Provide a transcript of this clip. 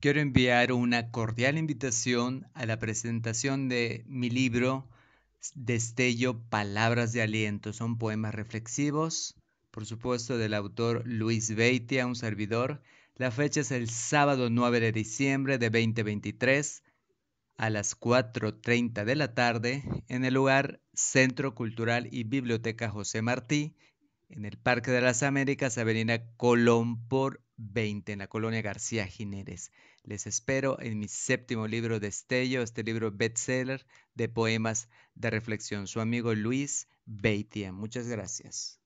quiero enviar una cordial invitación a la presentación de mi libro Destello Palabras de Aliento. Son poemas reflexivos, por supuesto, del autor Luis Beitia, un servidor. La fecha es el sábado 9 de diciembre de 2023 a las 4.30 de la tarde en el lugar Centro Cultural y Biblioteca José Martí en el Parque de las Américas, Avenida Colón por 20, en la colonia García Jiménez. Les espero en mi séptimo libro de estello, este libro bestseller de poemas de reflexión. Su amigo Luis Beitia. Muchas gracias.